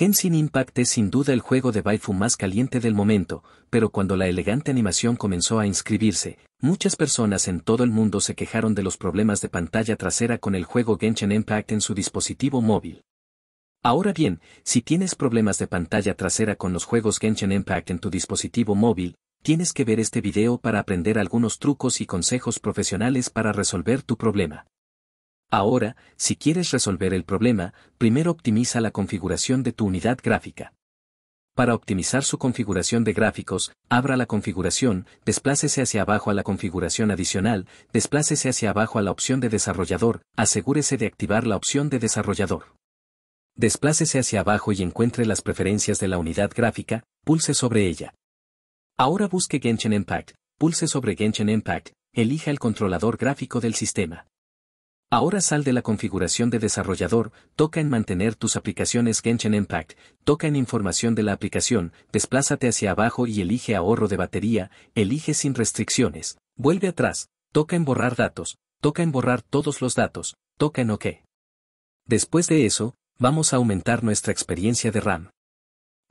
Genshin Impact es sin duda el juego de Baifu más caliente del momento, pero cuando la elegante animación comenzó a inscribirse, muchas personas en todo el mundo se quejaron de los problemas de pantalla trasera con el juego Genshin Impact en su dispositivo móvil. Ahora bien, si tienes problemas de pantalla trasera con los juegos Genshin Impact en tu dispositivo móvil, tienes que ver este video para aprender algunos trucos y consejos profesionales para resolver tu problema. Ahora, si quieres resolver el problema, primero optimiza la configuración de tu unidad gráfica. Para optimizar su configuración de gráficos, abra la configuración, desplácese hacia abajo a la configuración adicional, desplácese hacia abajo a la opción de desarrollador, asegúrese de activar la opción de desarrollador. Desplácese hacia abajo y encuentre las preferencias de la unidad gráfica, pulse sobre ella. Ahora busque Genshin Impact, pulse sobre Genshin Impact, elija el controlador gráfico del sistema. Ahora sal de la configuración de desarrollador, toca en mantener tus aplicaciones Genshin Impact, toca en información de la aplicación, desplázate hacia abajo y elige ahorro de batería, elige sin restricciones, vuelve atrás, toca en borrar datos, toca en borrar todos los datos, toca en OK. Después de eso, vamos a aumentar nuestra experiencia de RAM.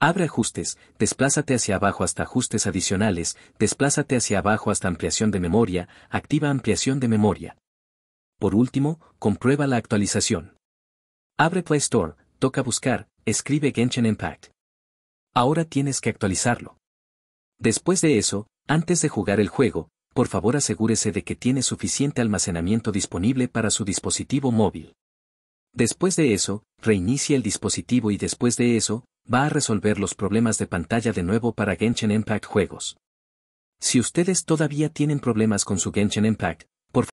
Abre ajustes, desplázate hacia abajo hasta ajustes adicionales, desplázate hacia abajo hasta ampliación de memoria, activa ampliación de memoria, por último, comprueba la actualización. Abre Play Store, toca buscar, escribe Genshin Impact. Ahora tienes que actualizarlo. Después de eso, antes de jugar el juego, por favor asegúrese de que tiene suficiente almacenamiento disponible para su dispositivo móvil. Después de eso, reinicie el dispositivo y después de eso, va a resolver los problemas de pantalla de nuevo para Genshin Impact Juegos. Si ustedes todavía tienen problemas con su Genshin Impact,